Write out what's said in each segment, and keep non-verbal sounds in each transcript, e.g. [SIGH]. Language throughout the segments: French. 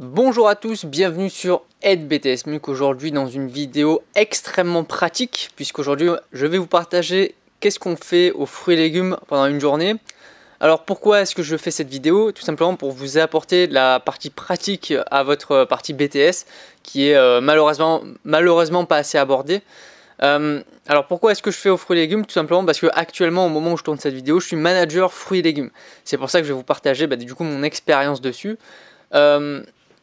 Bonjour à tous, bienvenue sur Aide BTS MUC aujourd'hui dans une vidéo extrêmement pratique puisqu'aujourd'hui je vais vous partager qu'est-ce qu'on fait aux fruits et légumes pendant une journée. Alors pourquoi est-ce que je fais cette vidéo Tout simplement pour vous apporter la partie pratique à votre partie BTS qui est euh, malheureusement, malheureusement pas assez abordée. Euh, alors pourquoi est-ce que je fais aux fruits et légumes Tout simplement parce que actuellement au moment où je tourne cette vidéo je suis manager fruits et légumes. C'est pour ça que je vais vous partager bah, du coup mon expérience dessus. Euh,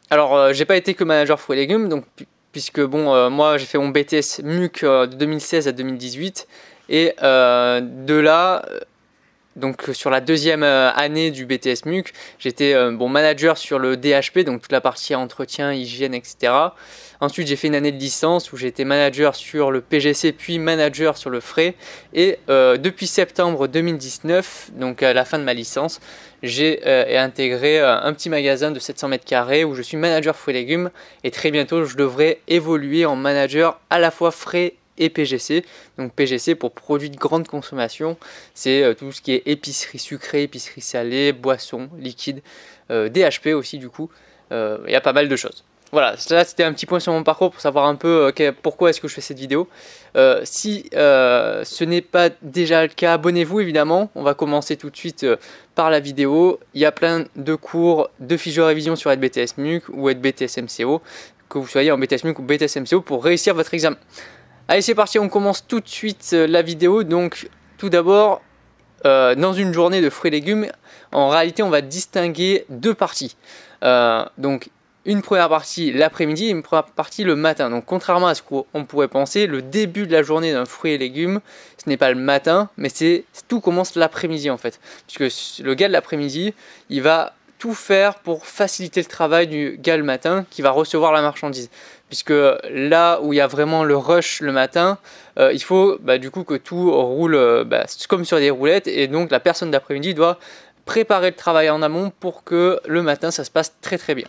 alors, euh, j'ai pas été que manager fruits et légumes, donc, puisque bon, euh, moi j'ai fait mon BTS MUC euh, de 2016 à 2018. Et de là, donc euh, sur la deuxième euh, année du BTS MUC, j'étais euh, bon manager sur le DHP, donc toute la partie entretien, hygiène, etc. Ensuite, j'ai fait une année de licence où j'étais manager sur le PGC, puis manager sur le frais. Et depuis septembre 2019, donc à la fin de ma licence, j'ai intégré un petit magasin de 700 mètres carrés où je suis manager fruits et légumes. Et très bientôt, je devrais évoluer en manager à la fois frais et PGC. Donc PGC pour produits de grande consommation, c'est euh, tout ce qui est épicerie sucrée, épicerie salée, boisson, liquide, euh, DHP aussi du coup. Euh, il y a pas mal de choses. Voilà, ça c'était un petit point sur mon parcours pour savoir un peu pourquoi est-ce que je fais cette vidéo. si ce n'est pas déjà le cas, abonnez-vous évidemment. On va commencer tout de suite par la vidéo. Il y a plein de cours de fiches de révision sur être ou être MCO, que vous soyez en BTS MUC ou BTS MCO pour réussir votre examen. Allez c'est parti, on commence tout de suite euh, la vidéo. Donc tout d'abord, euh, dans une journée de fruits et légumes, en réalité on va distinguer deux parties. Euh, donc une première partie l'après-midi et une première partie le matin. Donc contrairement à ce qu'on pourrait penser, le début de la journée d'un fruit et légumes, ce n'est pas le matin, mais c'est tout commence l'après-midi en fait. Puisque le gars de l'après-midi, il va tout faire pour faciliter le travail du gars le matin qui va recevoir la marchandise puisque là où il y a vraiment le rush le matin, euh, il faut bah, du coup que tout roule euh, bah, comme sur des roulettes, et donc la personne d'après-midi doit préparer le travail en amont pour que le matin ça se passe très très bien.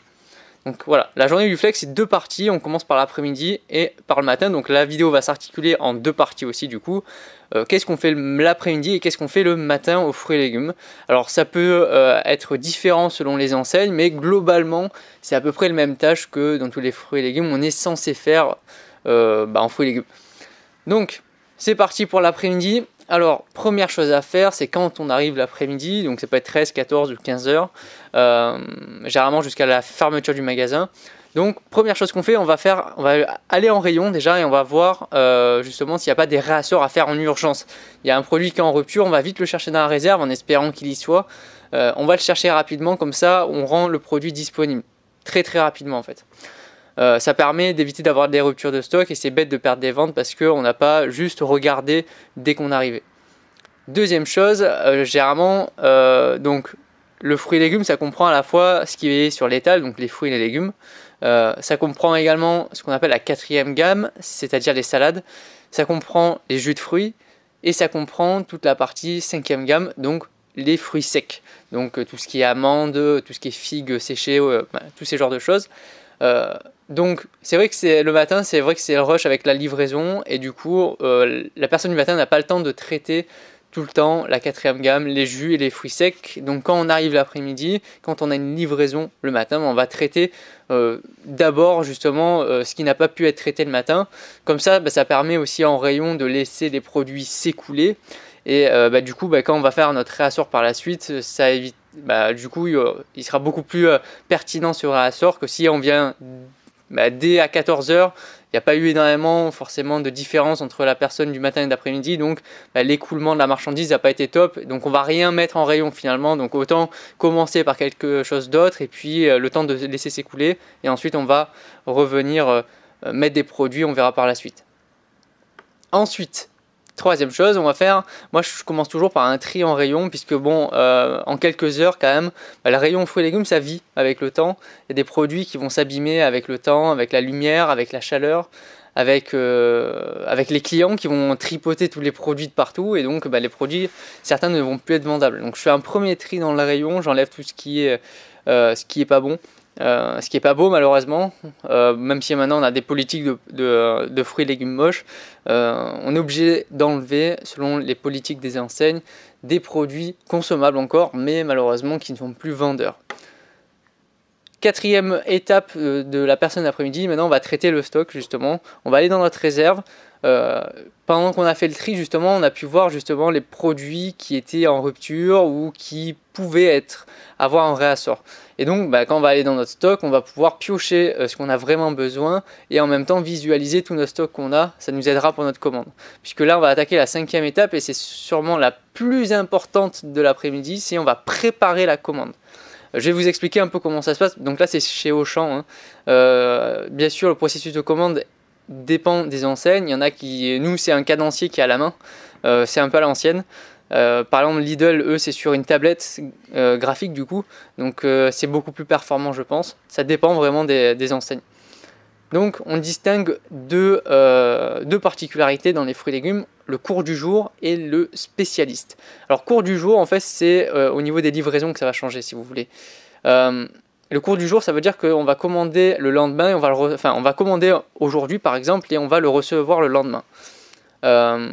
Donc voilà, la journée du flex, c'est deux parties. On commence par l'après-midi et par le matin. Donc la vidéo va s'articuler en deux parties aussi du coup. Euh, qu'est-ce qu'on fait l'après-midi et qu'est-ce qu'on fait le matin aux fruits et légumes. Alors ça peut euh, être différent selon les enseignes, mais globalement, c'est à peu près le même tâche que dans tous les fruits et légumes. On est censé faire euh, bah, en fruits et légumes. Donc c'est parti pour l'après-midi. Alors, première chose à faire, c'est quand on arrive l'après-midi, donc ça peut être 13, 14 ou 15 heures, euh, généralement jusqu'à la fermeture du magasin. Donc, première chose qu'on fait, on va, faire, on va aller en rayon déjà et on va voir euh, justement s'il n'y a pas des réassorts à faire en urgence. Il y a un produit qui est en rupture, on va vite le chercher dans la réserve en espérant qu'il y soit. Euh, on va le chercher rapidement, comme ça on rend le produit disponible. Très très rapidement en fait. Euh, ça permet d'éviter d'avoir des ruptures de stock et c'est bête de perdre des ventes parce qu'on n'a pas juste regardé dès qu'on arrivait. Deuxième chose, euh, généralement, euh, donc le fruit et légumes, ça comprend à la fois ce qui est sur l'étal, donc les fruits et les légumes. ça comprend également ce qu'on appelle la quatrième gamme, c'est-à-dire les salades. Ça comprend les jus de fruits et ça comprend toute la partie cinquième gamme, donc les fruits secs. Donc tout ce qui est amandes, tout ce qui est figues séchées, bah, tous ces genres de choses. Euh, donc c'est vrai que c'est le matin, c'est vrai que c'est le rush avec la livraison et du coup euh, la personne du matin n'a pas le temps de traiter tout le temps la quatrième gamme, les jus et les fruits secs. Donc quand on arrive l'après-midi, quand on a une livraison le matin, on va traiter euh, d'abord justement ce qui n'a pas pu être traité le matin. Comme ça, bah, ça permet aussi en rayon de laisser les produits s'écouler. Et bah, du coup, bah, quand on va faire notre réassort par la suite, ça évite bah, du coup, euh, il sera beaucoup plus euh, pertinent sur Asor que si on vient bah, dès à 14h. Il n'y a pas eu énormément forcément de différence entre la personne du matin et d'après-midi, donc bah, l'écoulement de la marchandise n'a pas été top. Donc on va rien mettre en rayon finalement, donc autant commencer par quelque chose d'autre et puis euh, le temps de laisser s'écouler et ensuite on va revenir mettre des produits, on verra par la suite. Ensuite, Troisième chose, on va faire, moi je commence toujours par un tri en rayon, puisque bon, euh, en quelques heures quand même, bah, le rayon fruits et légumes, ça vit avec le temps. Il y a des produits qui vont s'abîmer avec le temps, avec la lumière, avec la chaleur, avec, euh, avec les clients qui vont tripoter tous les produits de partout, et donc bah, les produits, certains ne vont plus être vendables. Donc je fais un premier tri dans le rayon, j'enlève tout ce qui est, euh, ce qui est pas bon euh, ce qui n'est pas beau malheureusement, euh, même si maintenant on a des politiques de, fruits et légumes moches, euh, on est obligé d'enlever, selon les politiques des enseignes, des produits consommables encore, mais malheureusement qui ne sont plus vendeurs. Quatrième étape de la personne d'après-midi, maintenant on va traiter le stock justement, on va aller dans notre réserve, euh, pendant qu'on a fait le tri, justement, on a pu voir justement les produits qui étaient en rupture ou qui pouvaient être avoir un réassort. Et donc, bah, quand on va aller dans notre stock, on va pouvoir piocher euh, ce qu'on a vraiment besoin et en même temps visualiser tout notre stock qu'on a. Ça nous aidera pour notre commande. Puisque là, on va attaquer la cinquième étape et c'est sûrement la plus importante de l'après-midi, c'est on va préparer la commande. Euh, je vais vous expliquer un peu comment ça se passe. Donc là, c'est chez Auchan. Hein. bien sûr, le processus de commande dépend des enseignes. Il y en a qui. Nous, c'est un cadencier qui a la main. Euh, c'est un peu à l'ancienne. Euh, par exemple, Lidl, eux, c'est sur une tablette euh, graphique du coup, donc c'est beaucoup plus performant, je pense. Ça dépend vraiment des, enseignes. Donc, on distingue deux, deux, particularités dans les fruits et légumes le cours du jour et le spécialiste. Alors, cours du jour, en fait, c'est au niveau des livraisons que ça va changer, si vous voulez le cours du jour, ça veut dire qu'on va commander le lendemain, on va, le enfin, on va commander aujourd'hui par exemple, et on va le recevoir le lendemain. Euh,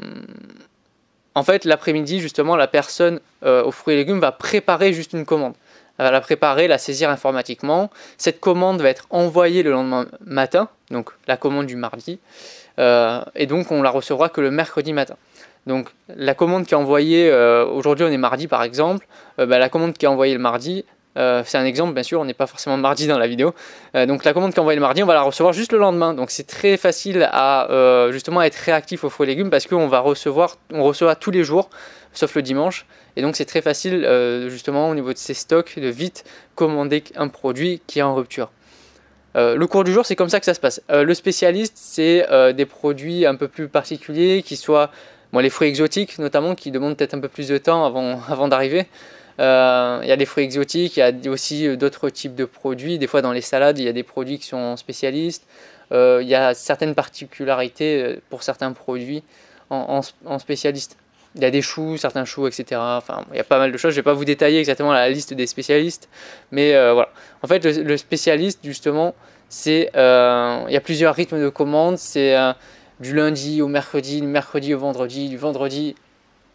en fait, l'après-midi, justement, la personne euh, aux fruits et légumes va préparer juste une commande. Elle va la préparer, la saisir informatiquement. Cette commande va être envoyée le lendemain matin, donc la commande du mardi, euh, et donc on la recevra que le mercredi matin. Donc la commande qui est envoyée, aujourd'hui on est mardi par exemple, ben, la commande qui est envoyée le mardi, euh, c'est un exemple, bien sûr, on n'est pas forcément mardi dans la vidéo. Euh, donc la commande qu'on envoie le mardi, on va la recevoir juste le lendemain. Donc c'est très facile à euh, justement être réactif aux fruits et légumes parce qu'on va recevoir, on reçoit tous les jours, sauf le dimanche. Et donc c'est très facile justement au niveau de ses stocks de vite commander un produit qui est en rupture. le cours du jour, c'est comme ça que ça se passe. le spécialiste, c'est des produits un peu plus particuliers, qui soient les fruits exotiques notamment, qui demandent peut-être un peu plus de temps avant [LAUGHS] d'arriver. Euh, il y a des fruits exotiques, il y a aussi euh, d'autres types de produits. Des fois, dans les salades, il y a des produits qui sont spécialistes. Euh, il y a certaines particularités pour certains produits en, spécialiste. Il y a des choux, certains choux, etc. Enfin, il y a pas mal de choses. Je ne vais pas vous détailler exactement la liste des spécialistes. Mais voilà. En fait, le, spécialiste, justement, c'est. Il y a plusieurs rythmes de commande. C'est du lundi au mercredi, du mercredi au vendredi, du vendredi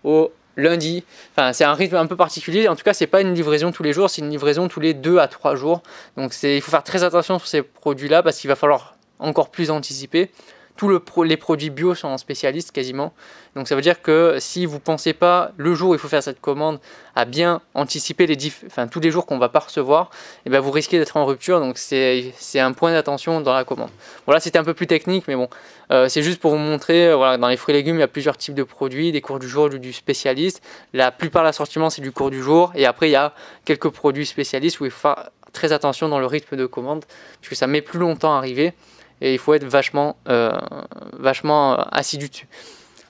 au lundi. Enfin, c'est un rythme un peu particulier. En tout cas, c'est pas une livraison tous les jours, c'est une livraison tous les 2 à 3 jours. Donc, il faut faire très attention sur ces produits-là parce qu'il va falloir encore plus anticiper tous les produits bio sont en spécialiste quasiment. Donc ça veut dire que si vous ne pensez pas le jour où il faut faire cette commande à bien anticiper les tous les jours qu'on ne va pas recevoir, et eh bien vous risquez d'être en rupture. Donc c'est un point d'attention dans la commande. Voilà, c'était un peu plus technique, mais bon, euh, c'est juste pour vous montrer, euh, dans les fruits et légumes, il y a plusieurs types de produits, des cours du jour, du spécialiste. La plupart de l'assortiment, c'est du cours du jour. Et après, il y a quelques produits spécialistes où il faut faire très attention dans le rythme de commande, puisque ça met plus longtemps à arriver et il faut être vachement, euh, vachement euh, assidu dessus.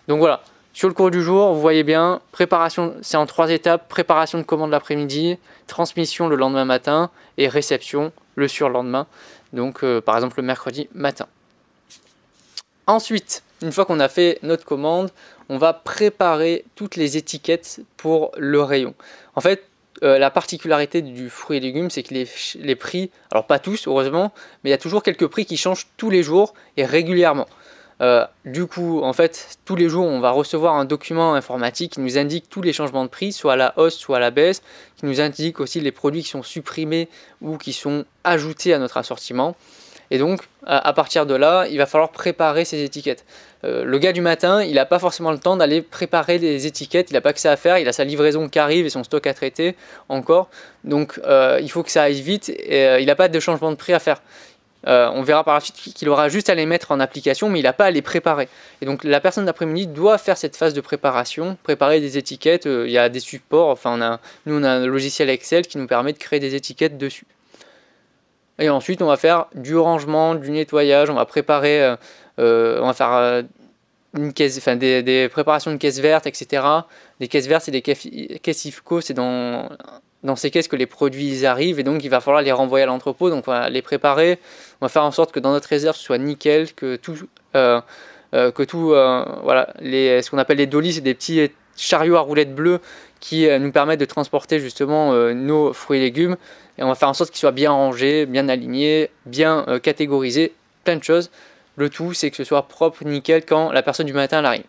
Donc voilà, sur le cours du jour, vous voyez bien, préparation, c'est en trois étapes, préparation de commande l'après-midi, transmission le lendemain matin et réception le surlendemain, donc euh, par exemple le mercredi matin. Ensuite, une fois qu'on a fait notre commande, on va préparer toutes les étiquettes pour le rayon. En fait, euh, la particularité du fruit et légumes, c'est que les, prix, alors pas tous heureusement, mais il y a toujours quelques prix qui changent tous les jours et régulièrement. Euh, du coup, en fait, tous les jours, on va recevoir un document informatique qui nous indique tous les changements de prix, soit à la hausse, soit à la baisse, qui nous indique aussi les produits qui sont supprimés ou qui sont ajoutés à notre assortiment. Et donc, à, partir de là, il va falloir préparer ses étiquettes. Euh, le gars du matin, il n'a pas forcément le temps d'aller préparer les étiquettes, il n'a pas que ça à faire, il a sa livraison qui arrive et son stock à traiter encore. Donc, euh, il faut que ça aille vite et euh, il n'a pas de changement de prix à faire. on verra par la suite qu'il aura juste à les mettre en application, mais il n'a pas à les préparer. Et donc la personne d'après-midi doit faire cette phase de préparation, préparer des étiquettes. Il y a des supports. Enfin, on nous on a un logiciel Excel qui nous permet de créer des étiquettes dessus. Et ensuite, on va faire du rangement, du nettoyage, on va préparer, euh, euh, on va faire euh, des, préparations de caisses vertes, etc. Des caisses vertes, c'est des caisses, IFCO, c'est dans, ces caisses que les produits arrivent et donc il va falloir les renvoyer à l'entrepôt. Donc on va les préparer, on va faire en sorte que dans notre réserve ce soit nickel, que tout, que tout, voilà, ce qu'on appelle les dolis, c'est des petits chariots à roulettes bleues qui nous permettent de transporter justement nos fruits et légumes on va faire en sorte qu'il soit bien rangé, bien aligné, bien euh, catégorisé, plein de choses. Le tout, c'est que ce soit propre, nickel, quand la personne du matin l'arrive.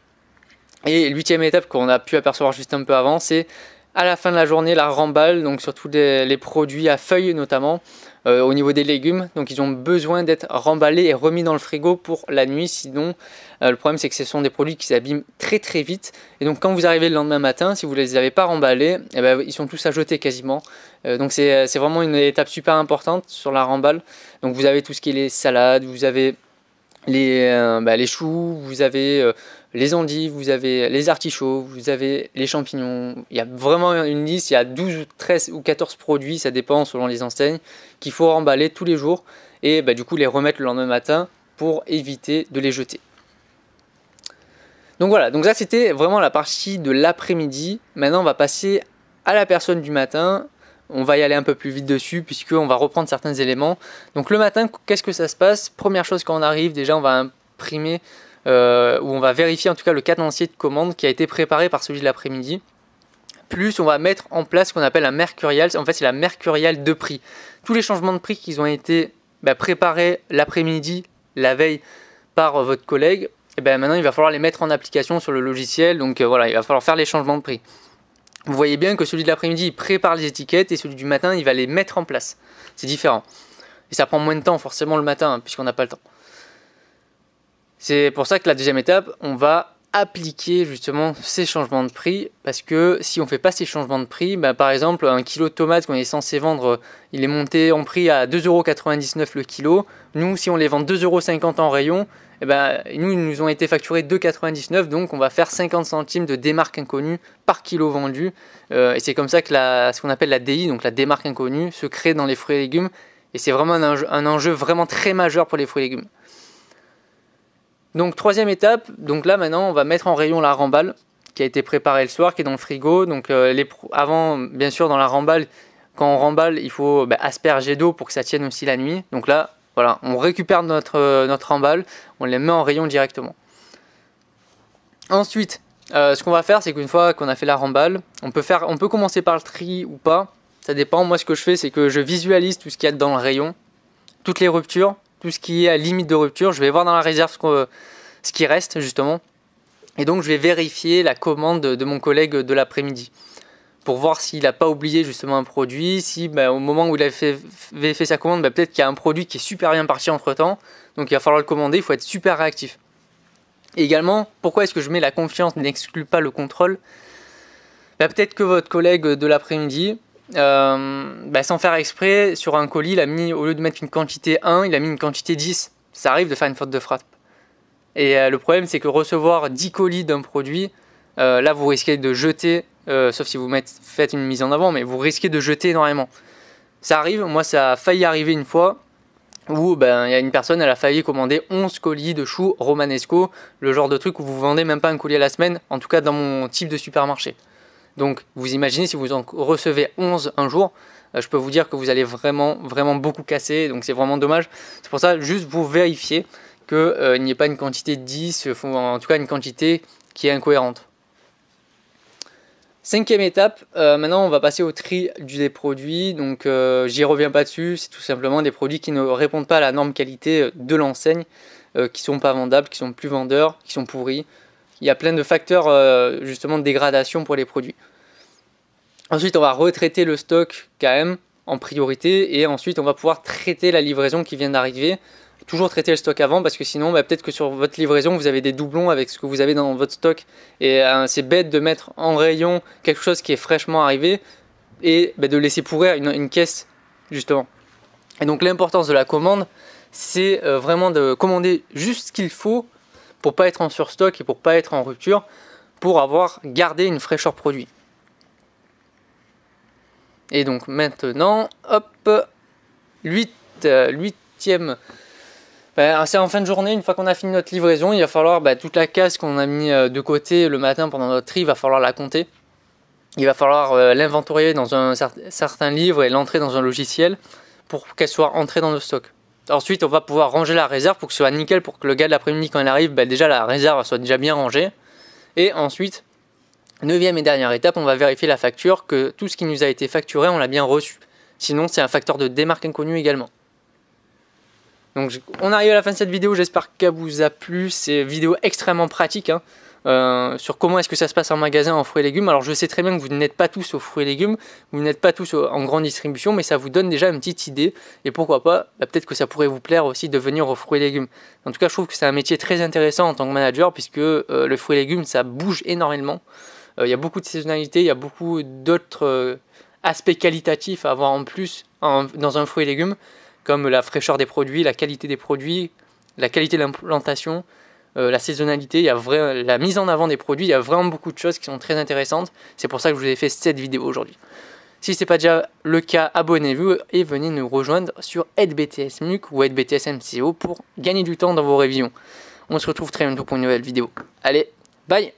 Et l'huitième étape qu'on a pu apercevoir juste un peu avant, c'est à la fin de la journée, la remballe, donc surtout les produits à feuilles notamment, euh, au niveau des légumes. Donc ils ont besoin d'être remballés et remis dans le frigo pour la nuit. Sinon, euh, le problème c'est que ce sont des produits qui s'abîment très très vite. Et donc quand vous arrivez le lendemain matin, si vous ne les avez pas remballés, eh ben, ils sont tous à jeter quasiment. Euh, donc c'est vraiment une étape super importante sur la remballe. Donc vous avez tout ce qui est les salades, vous avez les, euh, bah, les choux, vous avez euh, les endives, vous avez les artichauts, vous avez les champignons. Il y a vraiment une liste, il y a 12 ou 13 ou 14 produits, ça dépend selon les enseignes, qu'il faut remballer tous les jours et bah, du coup les remettre le lendemain matin pour éviter de les jeter. Donc voilà, donc ça c'était vraiment la partie de l'après-midi. Maintenant on va passer à la personne du matin on va y aller un peu plus vite dessus puisqu'on va reprendre certains éléments. Donc le matin, qu'est-ce que ça se passe Première chose quand on arrive, déjà on va imprimer euh, ou on va vérifier en tout cas le cadencier de commande qui a été préparé par celui de l'après-midi. Plus on va mettre en place ce qu'on appelle un mercurial, en fait c'est la mercurial de prix. Tous les changements de prix qui ont été bah, préparés l'après-midi, la veille par euh, votre collègue, et eh bien maintenant il va falloir les mettre en application sur le logiciel, donc euh, voilà, il va falloir faire les changements de prix vous voyez bien que celui de l'après-midi, il prépare les étiquettes et celui du matin, il va les mettre en place. C'est différent. Et ça prend moins de temps forcément le matin, hein, puisqu'on n'a pas le temps. C'est pour ça que la deuxième étape, on va appliquer justement ces changements de prix parce que si on fait pas ces changements de prix, bah, par exemple un kilo de tomates qu'on est censé vendre, euh, il est monté en prix à 2,99€ le kilo. Nous, si on les vend 2,50€ en rayon, et eh ben, bah, nous, ils nous ont été facturés 2,99€ donc on va faire 50 centimes de démarque inconnue par kilo vendu. Euh, et c'est comme ça que la, ce qu'on appelle la DI, donc la démarque inconnue, se crée dans les fruits et légumes. Et c'est vraiment un enjeu, vraiment très majeur pour les fruits et légumes. Donc troisième étape, donc là maintenant on va mettre en rayon la ramballe qui a été préparée le soir, qui est dans le frigo. Donc euh, avant, bien sûr, dans la ramballe, quand on ramballe, il faut bah, asperger d'eau pour que ça tienne aussi la nuit. Donc là, voilà, on récupère notre, euh, notre remballe, on les met en rayon directement. Ensuite, euh, ce qu'on va faire, c'est qu'une fois qu'on a fait la ramballe, on peut, faire, on peut commencer par le tri ou pas. Ça dépend. Moi, ce que je fais, c'est que je visualise tout ce qu'il y a dans le rayon, toutes les ruptures, tout ce qui est à limite de rupture. Je vais voir dans la réserve ce, qui reste justement. Et donc je vais vérifier la commande de mon collègue de l'après-midi pour voir s'il n'a pas oublié justement un produit, si bah, au moment où il avait fait, sa commande, bah, peut-être qu'il y a un produit qui est super bien parti entre-temps, donc il va falloir le commander, il faut être super réactif. Et également, pourquoi est-ce que je mets la confiance n'exclut pas le contrôle bah, Peut-être que votre collègue de l'après-midi, euh, bah, sans faire exprès, sur un colis, il a mis, au lieu de mettre une quantité 1, il a mis une quantité 10. Ça arrive de faire une faute de frappe. Et euh, le problème, c'est que recevoir 10 colis d'un produit, euh, là, vous risquez de jeter, sauf si vous faites une mise en avant, mais vous risquez de jeter énormément. Ça arrive, moi, ça a failli arriver une fois où ben, il y a une personne, elle a failli commander 11 colis de choux romanesco, le genre de truc où vous vendez même pas un colis à la semaine, en tout cas dans mon type de supermarché. Donc vous imaginez si vous en recevez 11 un jour, euh, je peux vous dire que vous allez vraiment, vraiment beaucoup casser. Donc c'est vraiment dommage. C'est pour ça, juste vous vérifier qu'il euh, n'y ait pas une quantité de 10, euh, en tout cas une quantité qui est incohérente. Cinquième étape, maintenant on va passer au tri des produits, donc j'y reviens pas dessus, c'est tout simplement des produits qui ne répondent pas à la norme qualité de l'enseigne, qui qui sont pas vendables, qui sont plus vendeurs, qui sont pourris, il y a plein de facteurs euh, justement de dégradation pour les produits. Ensuite, on va retraiter le stock quand même en priorité et ensuite on va pouvoir traiter la livraison qui vient d'arriver. Toujours traiter le stock avant parce que sinon bah, peut-être que sur votre livraison vous avez des doublons avec ce que vous avez dans votre stock et euh, c'est bête de mettre en rayon quelque chose qui est fraîchement arrivé et bah, de laisser pourrir une, caisse justement. Et donc l'importance de la commande c'est euh, vraiment de commander juste ce qu'il faut pour pas être en surstock et pour pas être en rupture, pour avoir gardé une fraîcheur produit. Et donc maintenant, hop, 8, euh, ben, ah, c'est en fin de journée, une fois qu'on a fini notre livraison, il va falloir ben, toute la casse qu'on a mis euh, de côté le matin pendant notre tri, il va falloir la compter. Il va falloir euh, l'inventorier dans un certain livre et l'entrer dans un logiciel pour qu'elle soit entrée dans le stock. Ensuite, on va pouvoir ranger la réserve pour que ce soit nickel, pour que le gars de l'après-midi, quand il arrive, bah, déjà la réserve soit déjà bien rangée. Et ensuite, neuvième et dernière étape, on va vérifier la facture, que tout ce qui nous a été facturé, on l'a bien reçu. Sinon, c'est un facteur de démarque inconnu également. Donc, on arrive à la fin de cette vidéo, j'espère qu'elle vous a plu. C'est une vidéo extrêmement pratique. Hein. Euh, sur comment est-ce que ça se passe en magasin en fruits et légumes. Alors je sais très bien que vous n'êtes pas tous aux fruits et légumes, vous n'êtes pas tous en grande distribution, mais ça vous donne déjà une petite idée. Et pourquoi pas, bah, peut-être que ça pourrait vous plaire aussi de venir aux fruits et légumes. En tout cas, je trouve que c'est un métier très intéressant en tant que manager, puisque euh, le fruit et légumes, ça bouge énormément. Euh, il y a beaucoup de saisonnalité, il y a beaucoup d'autres aspects qualitatifs à avoir en plus dans un fruit et légumes, comme la fraîcheur des produits, la qualité des produits, la qualité de l'implantation, euh, la saisonnalité, il y a vrai, la mise en avant des produits, il y a vraiment beaucoup de choses qui sont très intéressantes. C'est pour ça que je vous ai fait cette vidéo aujourd'hui. Si ce n'est pas déjà le cas, abonnez-vous et venez nous rejoindre sur AidBTSMUC ou AidBTSMCO pour gagner du temps dans vos révisions. On se retrouve très bientôt pour une nouvelle vidéo. Allez, bye